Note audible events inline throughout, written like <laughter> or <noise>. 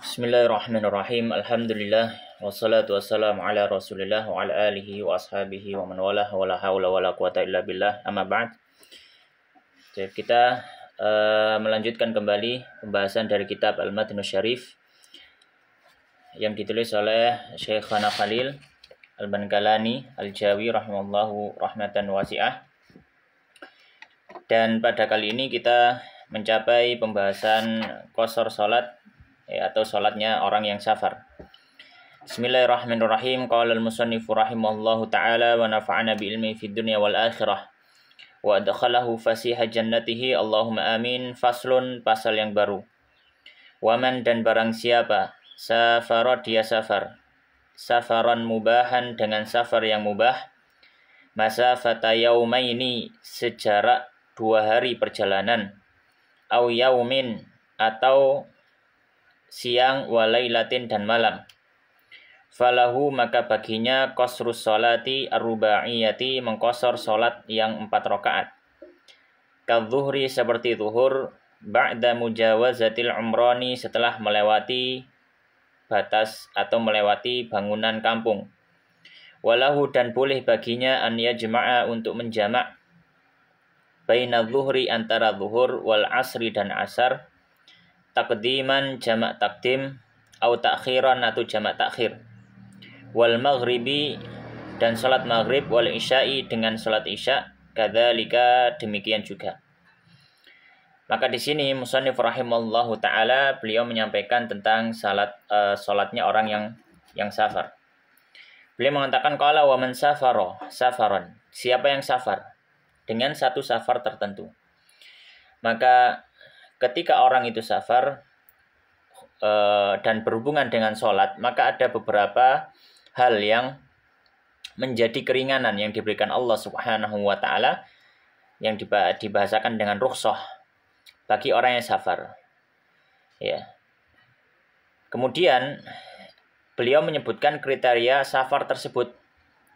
Bismillahirrahmanirrahim. Alhamdulillah wassalatu wassalamu ala Rasulillah wa ala alihi wa ashabihi wa man wala wala haula wala quwata illa billah. Amma ba'd. Jadi kita uh, melanjutkan kembali pembahasan dari kitab Al-Matnus Syarif yang ditulis oleh Khana Khalil Al-Bankalani Al-Jawi rahimallahu rahmatan wasi'ah. Dan pada kali ini kita mencapai pembahasan kosor salat ya, atau sholatnya orang yang safar. Bismillahirrahmanirrahim. Qala al-musannifu rahimallahu taala wa nafa'ana bi ilmi fid dunya wal akhirah. Wa adkhalahu fasiha jannatihi. Allahumma amin. Faslun pasal yang baru. Waman dan barang siapa safara dia safar. Safaran mubahan dengan safar yang mubah. Masa fatayaumaini sejarak dua hari perjalanan. Au yaumin atau siang walailatin dan malam. Falahu maka baginya kosrus solati aruba'iyati mengkosor solat yang empat rakaat. Kadzuhri seperti zuhur, ba'da mujawazatil umroni setelah melewati batas atau melewati bangunan kampung. Walahu dan boleh baginya an yajma'a untuk menjamak baina zuhri antara zuhur wal asri dan asar takdiman jamak takdim au takhiran atau jamak takhir wal maghribi dan salat maghrib wal isya'i dengan salat isya kadzalika demikian juga maka di sini musannif rahimallahu taala beliau menyampaikan tentang salat uh, salatnya orang yang yang safar beliau mengatakan qala wa man safaro safaron siapa yang safar dengan satu safar tertentu maka ketika orang itu safar e, dan berhubungan dengan sholat, maka ada beberapa hal yang menjadi keringanan yang diberikan Allah Subhanahu wa taala yang dibahasakan dengan rukhsah bagi orang yang safar. Ya. Kemudian beliau menyebutkan kriteria safar tersebut.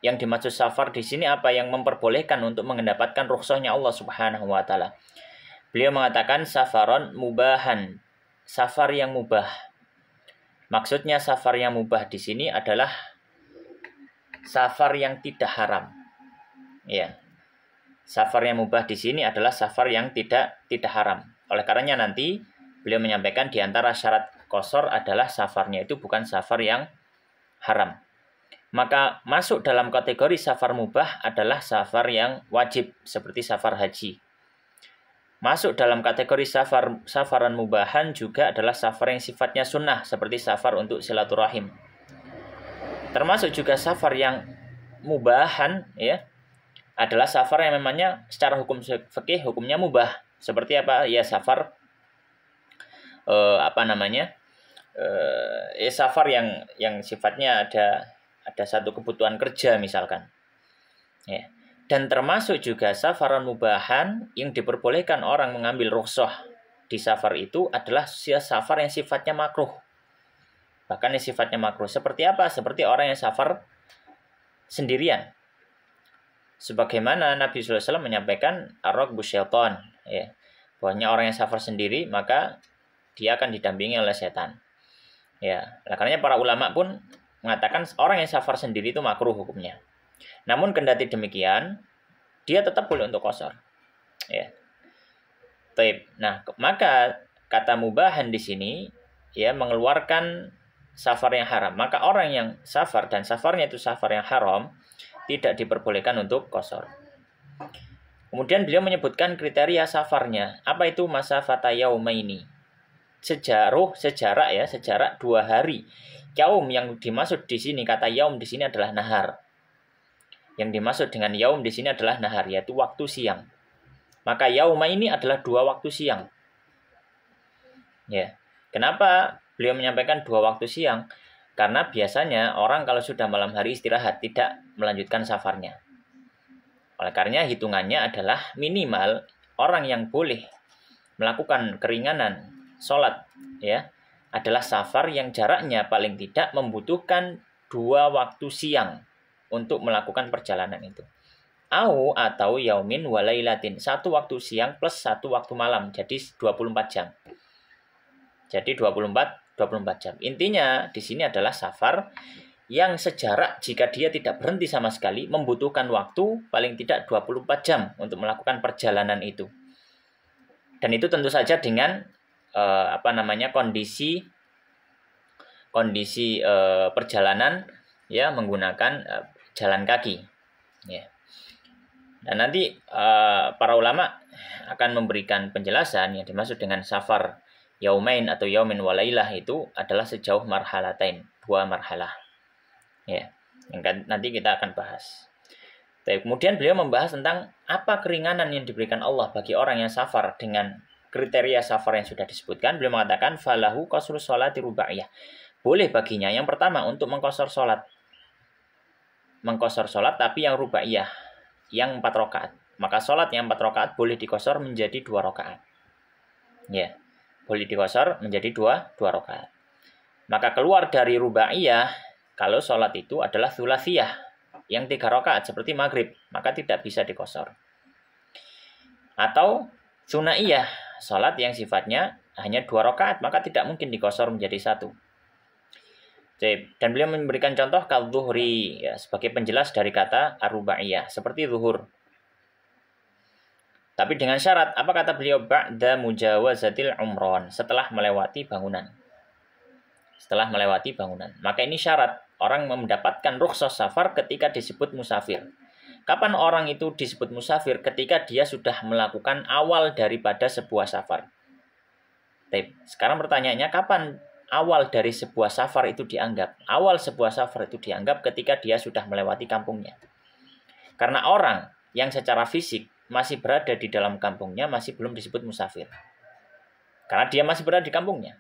Yang dimaksud safar di sini apa yang memperbolehkan untuk mendapatkan rukhsahnya Allah Subhanahu wa taala. Beliau mengatakan safaron mubahan, safar yang mubah. Maksudnya safar yang mubah di sini adalah safar yang tidak haram. Ya. Safar yang mubah di sini adalah safar yang tidak tidak haram. Oleh karenanya nanti beliau menyampaikan di antara syarat kosor adalah safarnya itu bukan safar yang haram. Maka masuk dalam kategori safar mubah adalah safar yang wajib seperti safar haji. Masuk dalam kategori safar, safaran mubahan juga adalah safar yang sifatnya sunnah seperti safar untuk silaturahim. Termasuk juga safar yang mubahan ya adalah safar yang memangnya secara hukum fikih hukumnya mubah. Seperti apa? Ya safar eh, apa namanya? Eh, ya safar yang yang sifatnya ada ada satu kebutuhan kerja misalkan. Ya dan termasuk juga safaran mubahan yang diperbolehkan orang mengambil rukhsah di safar itu adalah safar yang sifatnya makruh. Bahkan yang sifatnya makruh. Seperti apa? Seperti orang yang safar sendirian. Sebagaimana Nabi SAW menyampaikan arok busyaiton. Ya. Bahwanya orang yang safar sendiri maka dia akan didampingi oleh setan. Ya, nah, karena para ulama pun mengatakan orang yang safar sendiri itu makruh hukumnya. Namun kendati demikian, dia tetap boleh untuk kosor. Ya. Taib. Nah, maka kata mubahan di sini ya mengeluarkan safar yang haram. Maka orang yang safar dan safarnya itu safar yang haram tidak diperbolehkan untuk kosor. Kemudian beliau menyebutkan kriteria safarnya. Apa itu masa fatayauma ini? Sejarah, sejarak ya, sejarak dua hari. Yaum yang dimaksud di sini, kata yaum di sini adalah nahar. Yang dimaksud dengan yaum di sini adalah nahar, yaitu waktu siang. Maka yauma ini adalah dua waktu siang. Ya. Kenapa beliau menyampaikan dua waktu siang? Karena biasanya orang kalau sudah malam hari istirahat tidak melanjutkan safarnya. Oleh karena hitungannya adalah minimal orang yang boleh melakukan keringanan sholat ya adalah safar yang jaraknya paling tidak membutuhkan dua waktu siang untuk melakukan perjalanan itu. Au atau yaumin walailatin, satu waktu siang plus satu waktu malam, jadi 24 jam. Jadi 24 24 jam. Intinya di sini adalah safar yang sejarah jika dia tidak berhenti sama sekali membutuhkan waktu paling tidak 24 jam untuk melakukan perjalanan itu. Dan itu tentu saja dengan eh, apa namanya kondisi kondisi eh, perjalanan ya menggunakan eh, jalan kaki. Ya. Dan nanti uh, para ulama akan memberikan penjelasan yang dimaksud dengan safar yaumain atau yaumin walailah itu adalah sejauh marhalatain, dua marhalah. Ya, yang kan nanti kita akan bahas. Tapi kemudian beliau membahas tentang apa keringanan yang diberikan Allah bagi orang yang safar dengan kriteria safar yang sudah disebutkan. Beliau mengatakan falahu qasru sholati ruba'iyah. Boleh baginya yang pertama untuk mengkosor salat mengkosor sholat tapi yang rubaiyah yang empat rokaat maka sholat yang empat rokaat boleh dikosor menjadi dua rokaat ya boleh dikosor menjadi dua dua rokaat maka keluar dari rubaiyah kalau sholat itu adalah sulasiyah yang tiga rokaat seperti maghrib maka tidak bisa dikosor atau iya sholat yang sifatnya hanya dua rokaat maka tidak mungkin dikosor menjadi satu dan beliau memberikan contoh kalduhri ya, sebagai penjelas dari kata arubaiyah seperti zuhur. Tapi dengan syarat, apa kata beliau ba'da mujawazatil umron, setelah melewati bangunan. Setelah melewati bangunan. Maka ini syarat, orang mendapatkan rukhsah safar ketika disebut musafir. Kapan orang itu disebut musafir? Ketika dia sudah melakukan awal daripada sebuah safar. Sekarang pertanyaannya, kapan awal dari sebuah safar itu dianggap. Awal sebuah safar itu dianggap ketika dia sudah melewati kampungnya. Karena orang yang secara fisik masih berada di dalam kampungnya masih belum disebut musafir. Karena dia masih berada di kampungnya.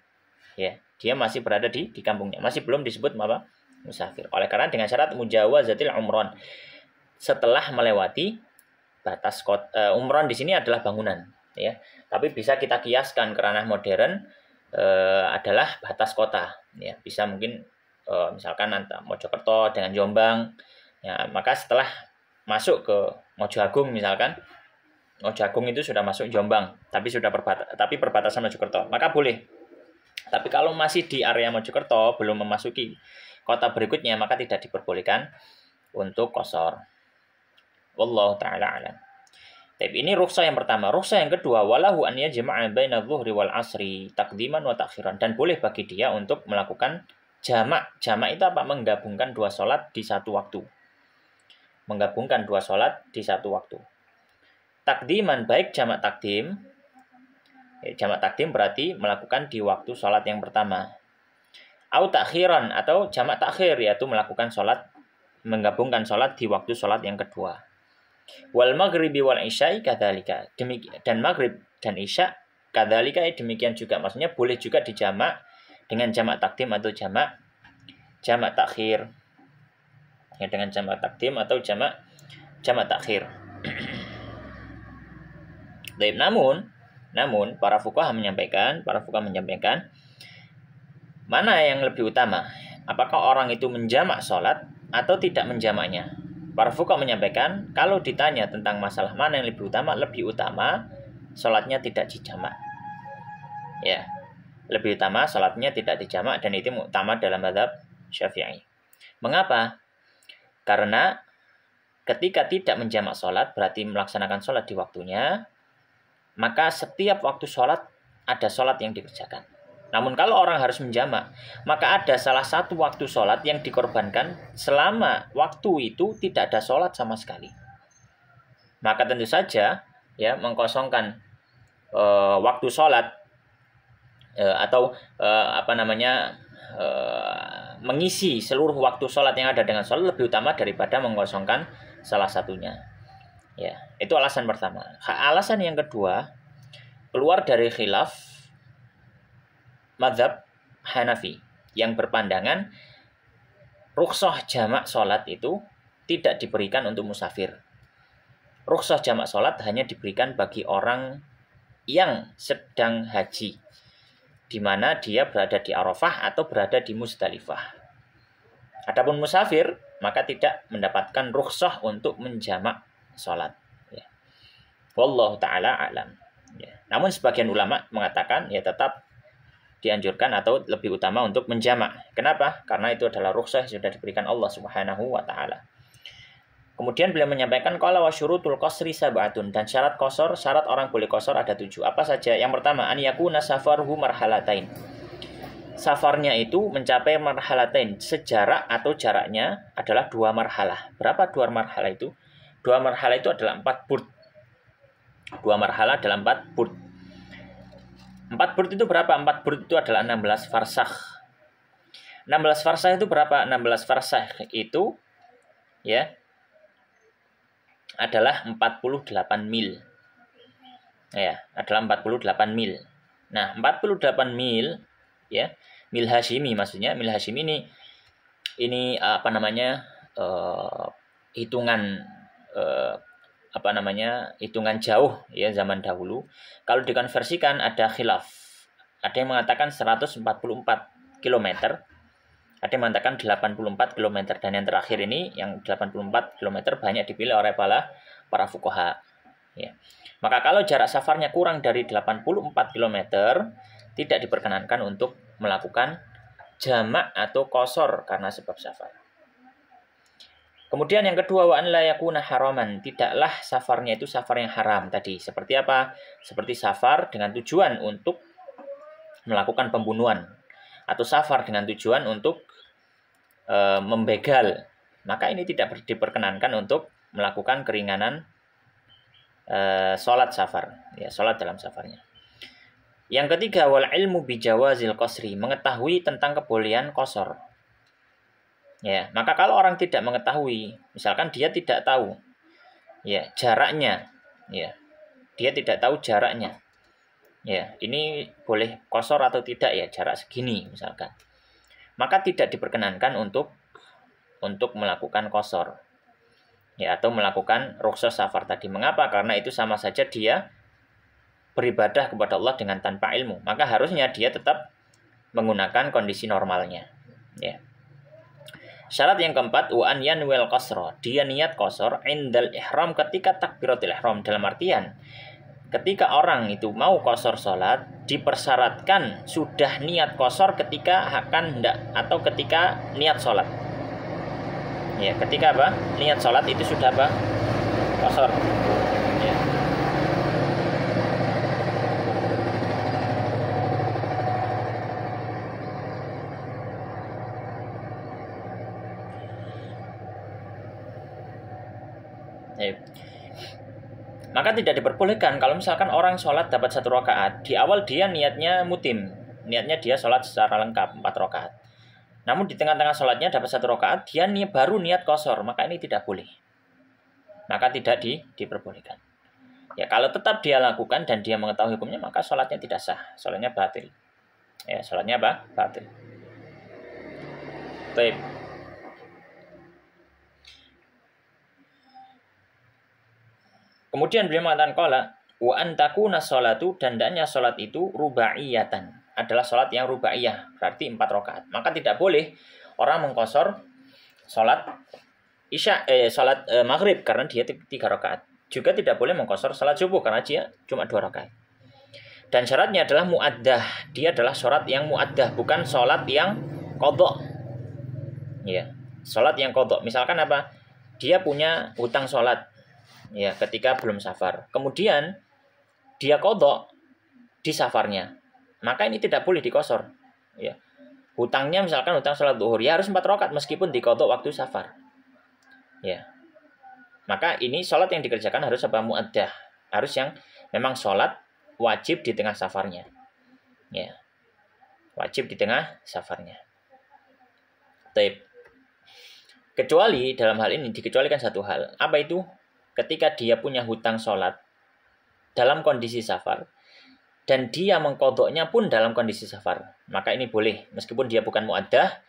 Ya, dia masih berada di di kampungnya, masih belum disebut apa? musafir. Oleh karena dengan syarat mujawazatil umron. Setelah melewati batas kota, eh, umron di sini adalah bangunan, ya. Tapi bisa kita kiaskan kerana modern eh, adalah batas kota ya bisa mungkin eh, misalkan antara Mojokerto dengan Jombang ya maka setelah masuk ke Mojoagung misalkan Mojoagung itu sudah masuk Jombang tapi sudah perbatas, tapi perbatasan Mojokerto maka boleh tapi kalau masih di area Mojokerto belum memasuki kota berikutnya maka tidak diperbolehkan untuk kosor. Wallahu taala alam. Tapi ini rukhsah yang pertama. Rukhsah yang kedua, walahu an yajma'a baina dhuhri wal asri takdiman wa takhiran. Dan boleh bagi dia untuk melakukan jamak. Jamak itu apa? Menggabungkan dua sholat di satu waktu. Menggabungkan dua salat di satu waktu. Takdiman baik jamak takdim. Eh, jamak takdim berarti melakukan di waktu sholat yang pertama. Au takhiran atau jamak takhir yaitu melakukan sholat menggabungkan sholat di waktu sholat yang kedua. Wal maghribi wal isya'i kadhalika. Demikian dan maghrib dan isya kadhalika ya demikian juga maksudnya boleh juga dijamak dengan jamak takdim atau jamak jamak takhir. Ya, dengan jamak takdim atau jamak jamak takhir. <clears throat> Baik, namun namun para fuqaha menyampaikan, para fuqaha menyampaikan mana yang lebih utama? Apakah orang itu menjamak salat atau tidak menjamaknya? Para fuka menyampaikan, kalau ditanya tentang masalah mana yang lebih utama, lebih utama sholatnya tidak dijamak. Ya, lebih utama sholatnya tidak dijamak dan itu utama dalam madhab syafi'i. Mengapa? Karena ketika tidak menjamak sholat, berarti melaksanakan sholat di waktunya, maka setiap waktu sholat ada sholat yang dikerjakan. Namun kalau orang harus menjamak, maka ada salah satu waktu sholat yang dikorbankan selama waktu itu tidak ada sholat sama sekali. Maka tentu saja ya mengkosongkan e, waktu sholat e, atau e, apa namanya e, mengisi seluruh waktu sholat yang ada dengan sholat lebih utama daripada mengkosongkan salah satunya. Ya, itu alasan pertama. Alasan yang kedua keluar dari khilaf madhab Hanafi yang berpandangan rukshoh jamak solat itu tidak diberikan untuk musafir. Rukshoh jamak solat hanya diberikan bagi orang yang sedang haji, di mana dia berada di Arafah atau berada di Musdalifah. Adapun musafir, maka tidak mendapatkan rukshoh untuk menjamak solat. Ya. Wallahu ta'ala alam. Ya. Namun sebagian ulama mengatakan ya tetap dianjurkan atau lebih utama untuk menjamak. Kenapa? Karena itu adalah rukhsah sudah diberikan Allah Subhanahu wa taala. Kemudian beliau menyampaikan qala wa syurutul qasri sab'atun dan syarat kosor, syarat orang boleh kosor ada tujuh. Apa saja? Yang pertama, an yakuna safaruhu marhalatain. Safarnya itu mencapai marhalatain, Sejarah atau jaraknya adalah dua marhalah. Berapa dua marhalah itu? Dua marhalah itu adalah empat burt. Dua marhalah adalah empat burt. 4 burt itu berapa? 4 burt itu adalah 16 farsah. 16 farsah itu berapa? 16 farsah itu ya adalah 48 mil. Ya, adalah 48 mil. Nah, 48 mil ya, mil Hashimi maksudnya, mil Hashimi ini ini apa namanya? Uh, hitungan uh, apa namanya hitungan jauh ya zaman dahulu kalau dikonversikan ada khilaf ada yang mengatakan 144 km ada yang mengatakan 84 km dan yang terakhir ini yang 84 km banyak dipilih oleh para para fukoha ya maka kalau jarak safarnya kurang dari 84 km tidak diperkenankan untuk melakukan jamak atau kosor karena sebab safar Kemudian yang kedua wa an haraman, tidaklah safarnya itu safar yang haram tadi. Seperti apa? Seperti safar dengan tujuan untuk melakukan pembunuhan atau safar dengan tujuan untuk e, membegal. Maka ini tidak diperkenankan untuk melakukan keringanan e, salat safar, ya salat dalam safarnya. Yang ketiga wal ilmu bijawazil qasri, mengetahui tentang kebolehan kosor Ya, maka kalau orang tidak mengetahui, misalkan dia tidak tahu ya jaraknya, ya. Dia tidak tahu jaraknya. Ya, ini boleh kosor atau tidak ya jarak segini misalkan. Maka tidak diperkenankan untuk untuk melakukan kosor ya atau melakukan rukhsah safar tadi. Mengapa? Karena itu sama saja dia beribadah kepada Allah dengan tanpa ilmu. Maka harusnya dia tetap menggunakan kondisi normalnya. Ya. Syarat yang keempat wa an yanwil kosro Dia niat kosor, indal ihram ketika takbiratul ihram dalam artian ketika orang itu mau kosor sholat dipersyaratkan sudah niat kosor ketika akan hendak atau ketika niat sholat ya ketika apa niat sholat itu sudah apa kosor Maka tidak diperbolehkan kalau misalkan orang sholat dapat satu rakaat, di awal dia niatnya mutim, niatnya dia sholat secara lengkap empat rakaat. Namun di tengah-tengah sholatnya dapat satu rakaat, dia baru niat kosor, maka ini tidak boleh. Maka tidak di, diperbolehkan. Ya kalau tetap dia lakukan dan dia mengetahui hukumnya, maka sholatnya tidak sah, sholatnya batil. Ya sholatnya apa? Batil. Baik. Kemudian beliau mengatakan kala wa antakuna nasolatu dan hendaknya solat itu rubaiyatan adalah solat yang rubaiyah berarti empat rakaat maka tidak boleh orang mengkosor solat isya eh, solat eh, maghrib karena dia tiga rakaat juga tidak boleh mengkosor solat subuh karena dia cuma dua rakaat dan syaratnya adalah muaddah dia adalah solat yang muaddah bukan solat yang kodok ya solat yang kodok misalkan apa dia punya hutang solat ya ketika belum safar kemudian dia kodok di safarnya maka ini tidak boleh dikosor ya hutangnya misalkan hutang sholat duhur ya harus empat rokat meskipun dikodok waktu safar ya maka ini sholat yang dikerjakan harus apa muaddah harus yang memang sholat wajib di tengah safarnya ya wajib di tengah safarnya Taip. kecuali dalam hal ini dikecualikan satu hal apa itu ketika dia punya hutang sholat dalam kondisi safar dan dia mengkodoknya pun dalam kondisi safar maka ini boleh meskipun dia bukan muaddah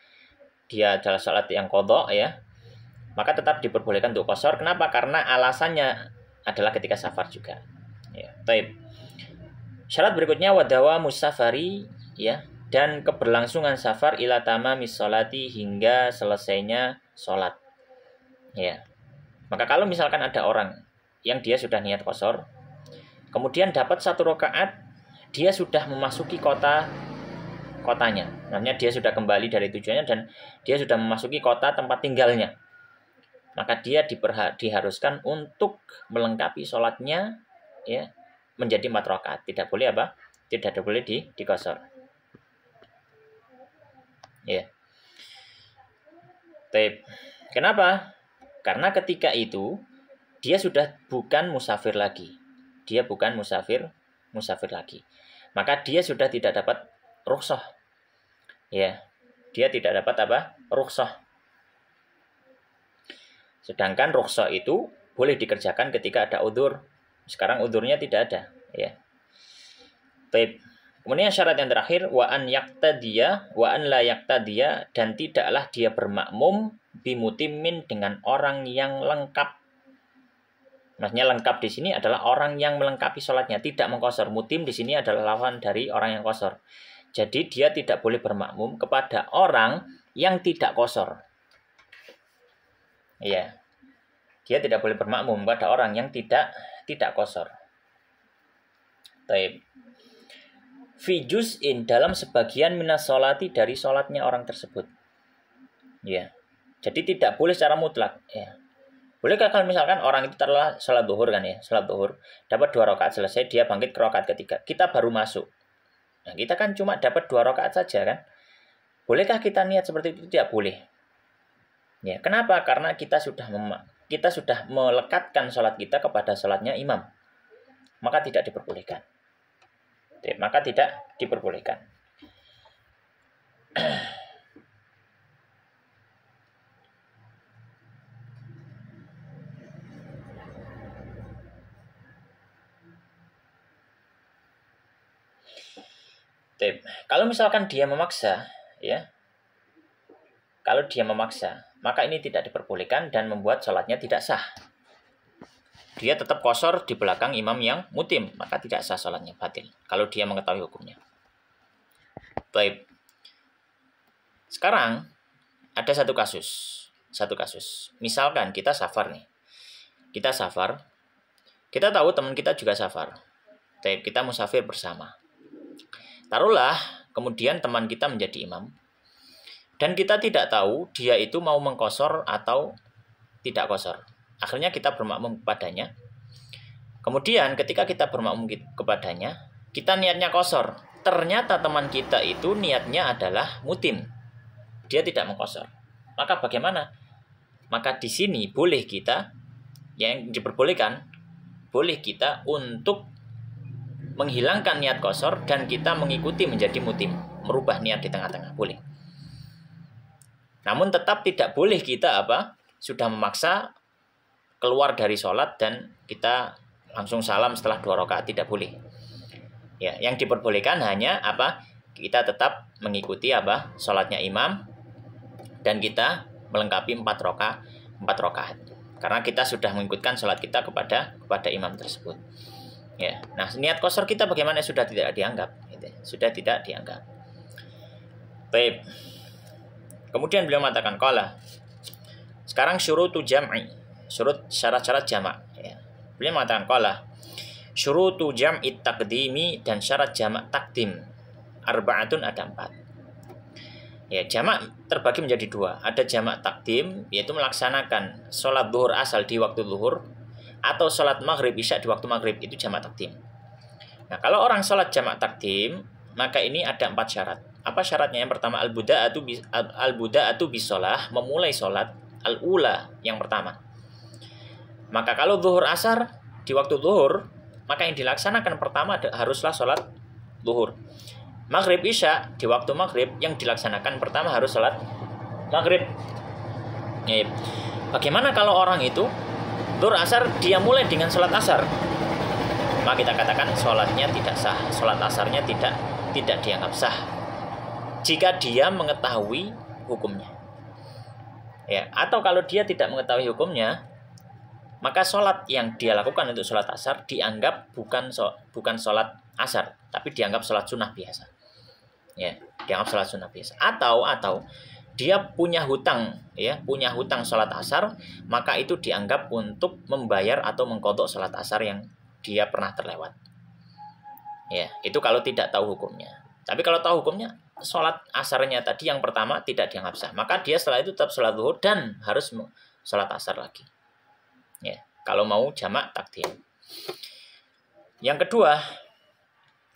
dia adalah sholat yang kodok ya maka tetap diperbolehkan untuk kosor kenapa karena alasannya adalah ketika safar juga ya taib syarat berikutnya wadawa musafari ya dan keberlangsungan safar ila tamami sholati hingga selesainya sholat ya maka kalau misalkan ada orang yang dia sudah niat kosor, kemudian dapat satu rokaat, dia sudah memasuki kota kotanya. Namanya dia sudah kembali dari tujuannya dan dia sudah memasuki kota tempat tinggalnya. Maka dia diperha- diharuskan untuk melengkapi sholatnya ya menjadi empat rokaat. Tidak boleh apa? Tidak ada boleh di dikosor. Ya. Yeah. Kenapa? Karena ketika itu dia sudah bukan musafir lagi. Dia bukan musafir musafir lagi. Maka dia sudah tidak dapat rukhsah. Ya. Dia tidak dapat apa? Rukhsah. Sedangkan rukhsah itu boleh dikerjakan ketika ada udur. Sekarang udurnya tidak ada, ya. Baik. Kemudian syarat yang terakhir wa an dia, wa an la dia dan tidaklah dia bermakmum bimutimin dengan orang yang lengkap. Maksudnya lengkap di sini adalah orang yang melengkapi sholatnya, tidak mengkosor. Mutim di sini adalah lawan dari orang yang kosor. Jadi dia tidak boleh bermakmum kepada orang yang tidak kosor. Iya. Dia tidak boleh bermakmum kepada orang yang tidak tidak kosor. Tapi fijus in dalam sebagian minas solati dari solatnya orang tersebut. Ya. Jadi tidak boleh secara mutlak. Ya. Boleh kalau misalkan orang itu terlalu sholat duhur kan ya, sholat duhur dapat dua rakaat selesai dia bangkit ke rakaat ketiga, kita baru masuk. Nah, kita kan cuma dapat dua rakaat saja kan. Bolehkah kita niat seperti itu? Tidak boleh. Ya, kenapa? Karena kita sudah mem- kita sudah melekatkan sholat kita kepada sholatnya imam. Maka tidak diperbolehkan maka tidak diperbolehkan. Tip. Kalau misalkan dia memaksa, ya, kalau dia memaksa, maka ini tidak diperbolehkan dan membuat sholatnya tidak sah dia tetap kosor di belakang imam yang mutim, maka tidak sah sholatnya batil. Kalau dia mengetahui hukumnya. Baik. Sekarang ada satu kasus, satu kasus. Misalkan kita safar nih, kita safar, kita tahu teman kita juga safar. Baik, kita musafir bersama. Taruhlah kemudian teman kita menjadi imam, dan kita tidak tahu dia itu mau mengkosor atau tidak kosor. Akhirnya kita bermakmum kepadanya. Kemudian ketika kita bermakmum kepadanya, kita niatnya kosor. Ternyata teman kita itu niatnya adalah mutim. Dia tidak mengkosor. Maka bagaimana? Maka di sini boleh kita yang diperbolehkan boleh kita untuk menghilangkan niat kosor dan kita mengikuti menjadi mutim, merubah niat di tengah-tengah boleh. Namun tetap tidak boleh kita apa? Sudah memaksa keluar dari sholat dan kita langsung salam setelah dua rakaat tidak boleh. Ya, yang diperbolehkan hanya apa? Kita tetap mengikuti apa? Sholatnya imam dan kita melengkapi empat roka empat rokaat karena kita sudah mengikutkan sholat kita kepada kepada imam tersebut. Ya, nah niat kosor kita bagaimana sudah tidak dianggap, gitu. sudah tidak dianggap. Baik. Kemudian beliau mengatakan kala. Sekarang tu jam'i surut syarat-syarat jamak ya. beliau mengatakan qala syurutu jam takdimi dan syarat jamak takdim arbaatun ada empat ya jamak terbagi menjadi dua ada jamak takdim yaitu melaksanakan sholat duhur asal di waktu duhur atau sholat maghrib isya di waktu maghrib itu jamak takdim nah kalau orang sholat jamak takdim maka ini ada empat syarat apa syaratnya yang pertama al buda atau al buda atau bisolah memulai sholat al ula yang pertama maka kalau zuhur asar di waktu zuhur, maka yang dilaksanakan pertama haruslah sholat zuhur. Maghrib isya di waktu maghrib yang dilaksanakan pertama harus sholat maghrib. Bagaimana kalau orang itu zuhur asar dia mulai dengan sholat asar? Maka kita katakan sholatnya tidak sah, sholat asarnya tidak tidak dianggap sah jika dia mengetahui hukumnya. Ya, atau kalau dia tidak mengetahui hukumnya, maka sholat yang dia lakukan untuk sholat asar dianggap bukan so, bukan sholat asar, tapi dianggap sholat sunnah biasa. Ya, dianggap sholat sunnah biasa. Atau atau dia punya hutang, ya, punya hutang sholat asar, maka itu dianggap untuk membayar atau mengkodok sholat asar yang dia pernah terlewat. Ya, itu kalau tidak tahu hukumnya. Tapi kalau tahu hukumnya, sholat asarnya tadi yang pertama tidak dianggap sah. Maka dia setelah itu tetap sholat duhur dan harus sholat asar lagi kalau mau jamak takdim. Yang kedua,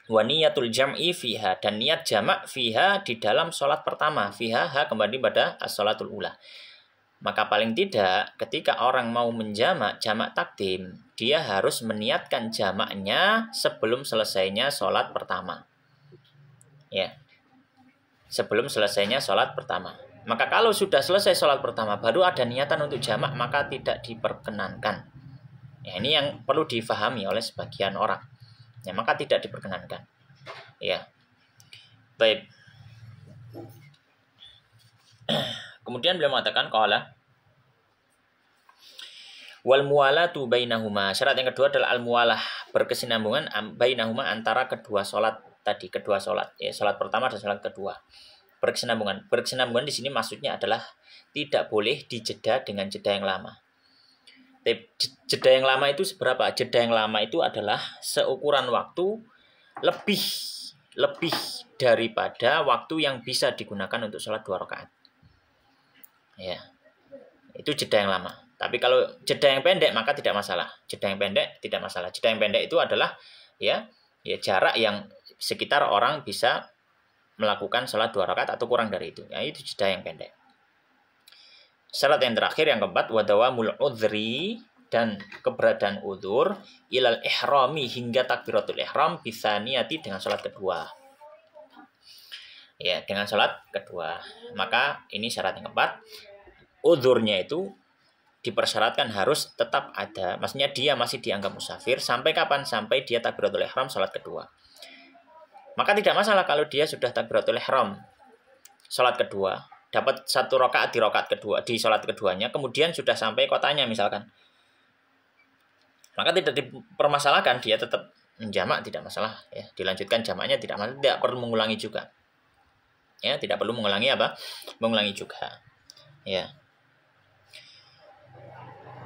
waniyatul jam'i fiha dan niat jamak fiha di dalam sholat pertama fiha ha kembali pada as-sholatul ula maka paling tidak ketika orang mau menjamak jamak takdim dia harus meniatkan jamaknya sebelum selesainya sholat pertama ya sebelum selesainya sholat pertama maka kalau sudah selesai sholat pertama baru ada niatan untuk jamak maka tidak diperkenankan Ya, ini yang perlu difahami oleh sebagian orang. Ya, maka tidak diperkenankan. Ya. Baik. <clears throat> Kemudian beliau mengatakan qala wal muwalatu bainahuma. Syarat yang kedua adalah al muwalah, berkesinambungan bainahuma antara kedua salat tadi, kedua salat. Ya, salat pertama dan salat kedua. Berkesinambungan. Berkesinambungan di sini maksudnya adalah tidak boleh dijeda dengan jeda yang lama. Jeda yang lama itu seberapa? Jeda yang lama itu adalah seukuran waktu lebih lebih daripada waktu yang bisa digunakan untuk sholat dua rakaat. Ya, itu jeda yang lama. Tapi kalau jeda yang pendek maka tidak masalah. Jeda yang pendek tidak masalah. Jeda yang pendek itu adalah ya ya jarak yang sekitar orang bisa melakukan sholat dua rakaat atau kurang dari itu. Ya, itu jeda yang pendek. Syarat yang terakhir yang keempat wadawamul udhri dan keberadaan udur ilal ihrami hingga takbiratul ihram bisa niati dengan sholat kedua ya dengan sholat kedua maka ini syarat yang keempat udurnya itu dipersyaratkan harus tetap ada maksudnya dia masih dianggap musafir sampai kapan sampai dia takbiratul ihram sholat kedua maka tidak masalah kalau dia sudah takbiratul ihram sholat kedua dapat satu rokaat di rokaat kedua di sholat keduanya kemudian sudah sampai kotanya misalkan maka tidak dipermasalahkan dia tetap menjamak tidak masalah ya dilanjutkan jamaknya tidak masalah tidak perlu mengulangi juga ya tidak perlu mengulangi apa mengulangi juga ya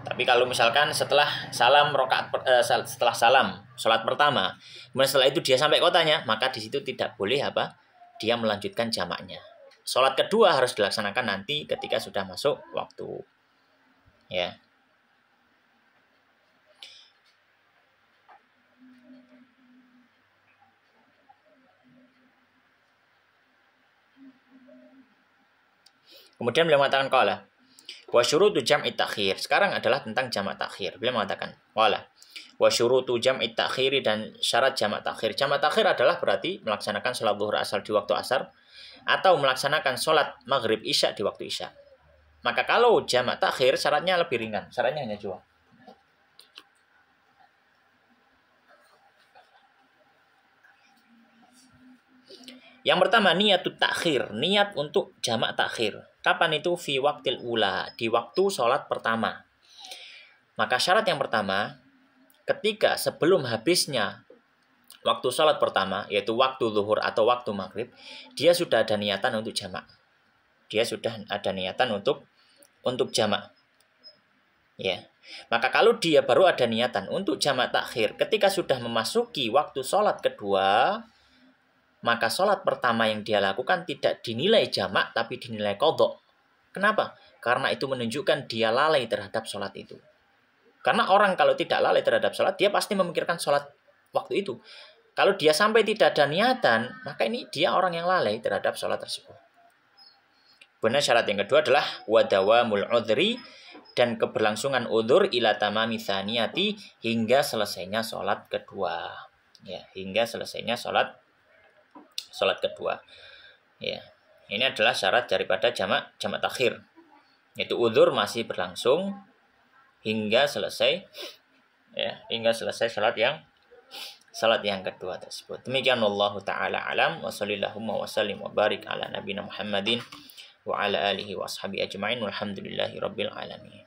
tapi kalau misalkan setelah salam rokaat eh, setelah salam sholat pertama kemudian setelah itu dia sampai kotanya maka di situ tidak boleh apa dia melanjutkan jamaknya sholat kedua harus dilaksanakan nanti ketika sudah masuk waktu. Ya. Kemudian beliau mengatakan qala wa syurutu jam itakhir. Sekarang adalah tentang jamak takhir. Beliau mengatakan wala, wa syurutu jam itakhiri dan syarat jamak takhir. Jamak takhir adalah berarti melaksanakan sholat duhur asal di waktu asar atau melaksanakan sholat maghrib isya di waktu isya. Maka kalau jamak takhir syaratnya lebih ringan, syaratnya hanya dua. Yang pertama niat takhir, niat untuk jamak takhir. Kapan itu fi waktil ula, di waktu sholat pertama. Maka syarat yang pertama, ketika sebelum habisnya waktu sholat pertama, yaitu waktu luhur atau waktu maghrib, dia sudah ada niatan untuk jamak. Dia sudah ada niatan untuk untuk jamak. Ya. Maka kalau dia baru ada niatan untuk jamak takhir ketika sudah memasuki waktu sholat kedua, maka sholat pertama yang dia lakukan tidak dinilai jamak tapi dinilai kodok. Kenapa? Karena itu menunjukkan dia lalai terhadap sholat itu. Karena orang kalau tidak lalai terhadap sholat, dia pasti memikirkan sholat waktu itu. Kalau dia sampai tidak ada niatan, maka ini dia orang yang lalai terhadap sholat tersebut. Benar. syarat yang kedua adalah wadawa udhri dan keberlangsungan udur ila tamami thaniyati hingga selesainya sholat kedua. Ya, hingga selesainya sholat sholat kedua. Ya, ini adalah syarat daripada jamak jamak takhir. Yaitu udur masih berlangsung hingga selesai ya, hingga selesai sholat yang salat yang kedua tersebut. Demikian Allah taala alam wa sallallahu wa sallim wa barik ala nabiyina Muhammadin wa ala alihi wa ashabi ajmain walhamdulillahi rabbil alamin.